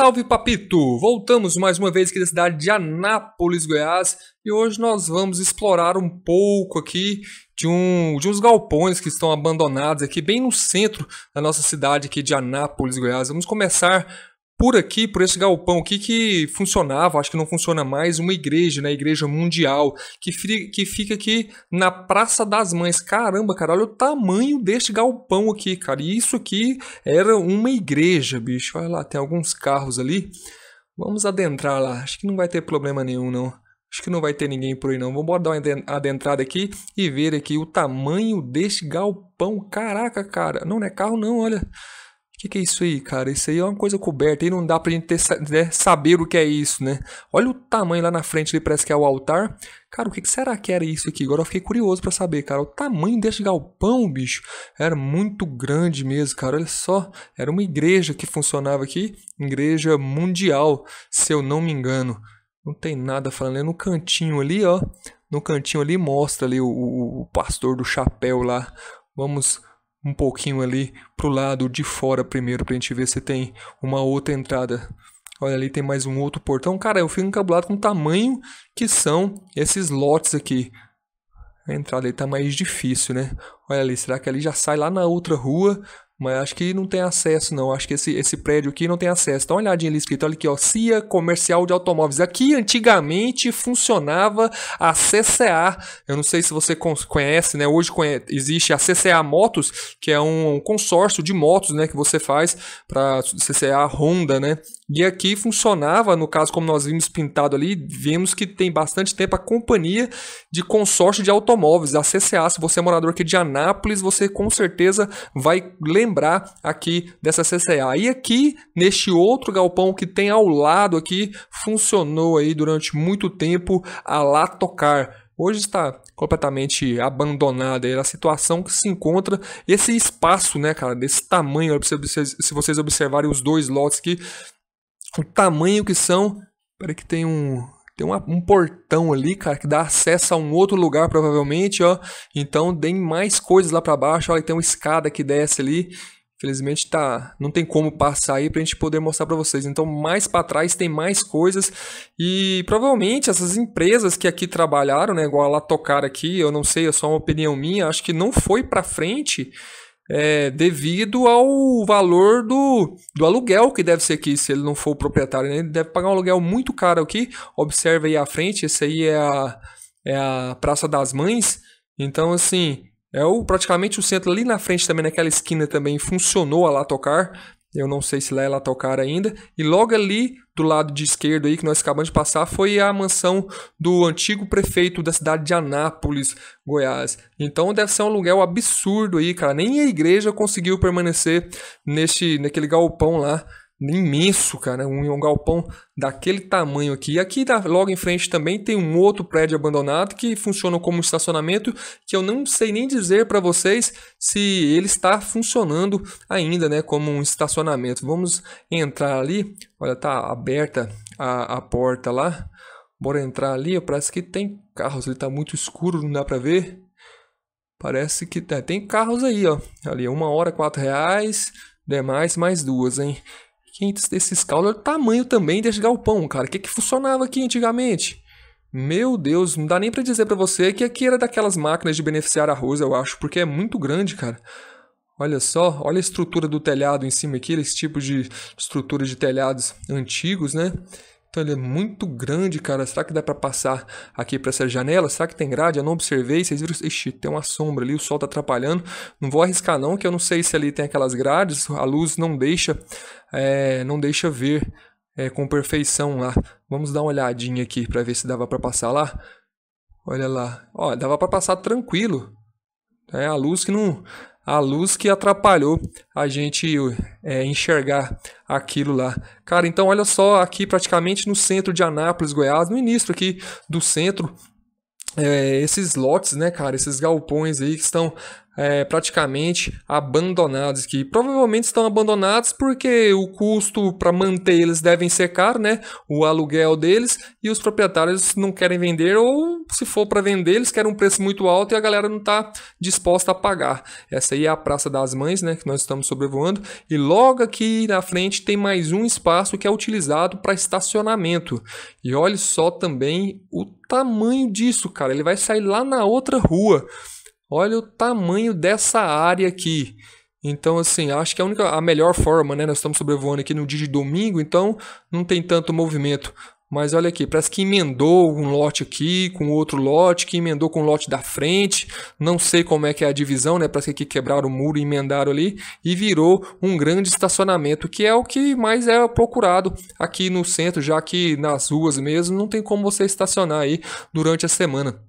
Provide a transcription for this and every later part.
Salve Papito! Voltamos mais uma vez aqui da cidade de Anápolis, Goiás, e hoje nós vamos explorar um pouco aqui de, um, de uns galpões que estão abandonados aqui bem no centro da nossa cidade aqui de Anápolis, Goiás. Vamos começar por aqui, por esse galpão aqui que funcionava, acho que não funciona mais, uma igreja, né? Igreja Mundial, que, que fica aqui na Praça das Mães. Caramba, cara, olha o tamanho deste galpão aqui, cara. E isso aqui era uma igreja, bicho. Olha lá, tem alguns carros ali. Vamos adentrar lá. Acho que não vai ter problema nenhum, não. Acho que não vai ter ninguém por aí não. Vamos dar uma adentrada aqui e ver aqui o tamanho deste galpão. Caraca, cara. Não, não é carro não, olha que, que é isso aí, cara? Isso aí é uma coisa coberta e não dá pra gente ter, né, saber o que é isso, né? Olha o tamanho lá na frente, ele parece que é o altar. Cara, o que, que será que era isso aqui? Agora eu fiquei curioso para saber, cara. O tamanho desse galpão, bicho, era muito grande mesmo, cara. Olha só, era uma igreja que funcionava aqui, igreja mundial, se eu não me engano. Não tem nada falando, é no cantinho ali, ó. No cantinho ali mostra ali o, o, o pastor do chapéu lá. Vamos um pouquinho ali pro lado de fora primeiro a gente ver se tem uma outra entrada. Olha, ali tem mais um outro portão. Cara, eu fico encabulado com o tamanho que são esses lotes aqui. A entrada aí tá mais difícil, né? Olha ali, será que ali já sai lá na outra rua? Mas acho que não tem acesso, não. Acho que esse, esse prédio aqui não tem acesso. Dá uma olhadinha ali escrito, olha aqui, ó. CIA Comercial de Automóveis. Aqui, antigamente, funcionava a CCA. Eu não sei se você conhece, né? Hoje existe a CCA Motos, que é um consórcio de motos, né? Que você faz para CCA Honda, né? E aqui funcionava, no caso, como nós vimos pintado ali, vemos que tem bastante tempo a companhia de consórcio de automóveis, a CCA. Se você é morador aqui de Anápolis, você com certeza vai lembrar aqui dessa CCA. E aqui, neste outro galpão que tem ao lado aqui, funcionou aí durante muito tempo a Latocar. Hoje está completamente abandonada é a situação que se encontra esse espaço, né, cara, desse tamanho, se vocês observarem os dois lotes aqui o tamanho que são. Espera que tem um tem uma, um portão ali, cara, que dá acesso a um outro lugar, provavelmente, ó. Então tem mais coisas lá para baixo, olha, tem uma escada que desce ali. Infelizmente tá, não tem como passar aí pra gente poder mostrar para vocês. Então, mais para trás tem mais coisas e provavelmente essas empresas que aqui trabalharam, né, igual lá tocar aqui, eu não sei, é só uma opinião minha, acho que não foi para frente é, devido ao valor do, do aluguel que deve ser aqui, se ele não for o proprietário. Né? Ele deve pagar um aluguel muito caro aqui. Observe aí à frente, esse aí é a, é a Praça das Mães. Então, assim, é o, praticamente o centro ali na frente também, naquela esquina também, funcionou a lá tocar. Eu não sei se lá ela tocar ainda. E logo ali do lado de esquerdo aí que nós acabamos de passar foi a mansão do antigo prefeito da cidade de Anápolis, Goiás. Então deve ser um aluguel absurdo aí, cara. Nem a igreja conseguiu permanecer neste naquele galpão lá imenso, cara, um, um galpão daquele tamanho aqui. E aqui logo em frente também tem um outro prédio abandonado que funciona como estacionamento, que eu não sei nem dizer para vocês se ele está funcionando ainda, né, como um estacionamento. Vamos entrar ali. Olha, tá aberta a, a porta lá. Bora entrar ali, parece que tem carros, ele tá muito escuro, não dá para ver. Parece que é, tem carros aí, ó. Ali, uma hora, quatro reais, demais, mais duas, hein? Gente, esse Scala o tamanho também desse galpão, cara. O que, que funcionava aqui antigamente? Meu Deus, não dá nem para dizer para você que aqui era daquelas máquinas de beneficiar arroz, eu acho, porque é muito grande, cara. Olha só, olha a estrutura do telhado em cima aqui, esse tipo de estrutura de telhados antigos, né? Então ele é muito grande, cara. Será que dá para passar aqui para essa janela? Será que tem grade? Eu não observei. Vocês viram? Ixi, tem uma sombra ali, o sol tá atrapalhando. Não vou arriscar não, que eu não sei se ali tem aquelas grades. A luz não deixa, é, não deixa ver é, com perfeição lá. Vamos dar uma olhadinha aqui para ver se dava para passar lá. Olha lá. Ó, dava para passar tranquilo. É a luz que não, a luz que atrapalhou a gente é, enxergar aquilo lá. Cara, então olha só aqui praticamente no centro de Anápolis, Goiás, no início aqui do centro, é, esses lotes, né, cara, esses galpões aí que estão é, praticamente abandonados, que provavelmente estão abandonados porque o custo para manter eles devem ser caro, né? O aluguel deles e os proprietários não querem vender ou se for para vender eles querem um preço muito alto e a galera não está disposta a pagar. Essa aí é a Praça das Mães, né? Que nós estamos sobrevoando e logo aqui na frente tem mais um espaço que é utilizado para estacionamento. E olha só também o tamanho disso, cara. Ele vai sair lá na outra rua. Olha o tamanho dessa área aqui. Então, assim, acho que é a única, a melhor forma, né? Nós estamos sobrevoando aqui no dia de domingo, então não tem tanto movimento. Mas olha aqui, parece que emendou um lote aqui com outro lote, que emendou com o lote da frente. Não sei como é que é a divisão, né? Parece que quebraram o muro e emendaram ali. E virou um grande estacionamento, que é o que mais é procurado aqui no centro, já que nas ruas mesmo não tem como você estacionar aí durante a semana.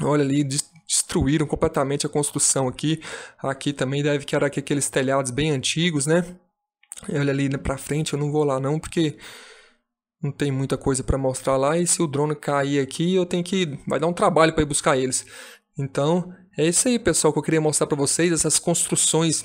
Olha ali, destruíram completamente a construção aqui. Aqui também deve que era aqueles telhados bem antigos, né? Olha ali né, para frente, eu não vou lá não, porque não tem muita coisa para mostrar lá. E se o drone cair aqui, eu tenho que... vai dar um trabalho para ir buscar eles. Então, é isso aí, pessoal, que eu queria mostrar para vocês, essas construções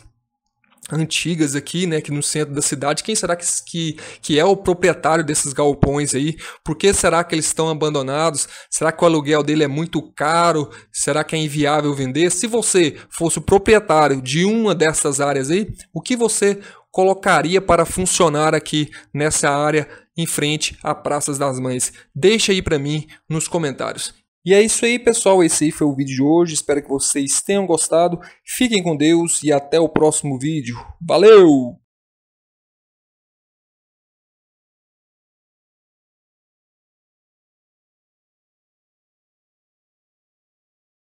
antigas aqui, né, que no centro da cidade, quem será que, que, que é o proprietário desses galpões aí? Por que será que eles estão abandonados? Será que o aluguel dele é muito caro? Será que é inviável vender? Se você fosse o proprietário de uma dessas áreas aí, o que você colocaria para funcionar aqui nessa área em frente à Praças das Mães? Deixa aí para mim nos comentários. E é isso aí, pessoal. Esse aí foi o vídeo de hoje. Espero que vocês tenham gostado. Fiquem com Deus e até o próximo vídeo. Valeu!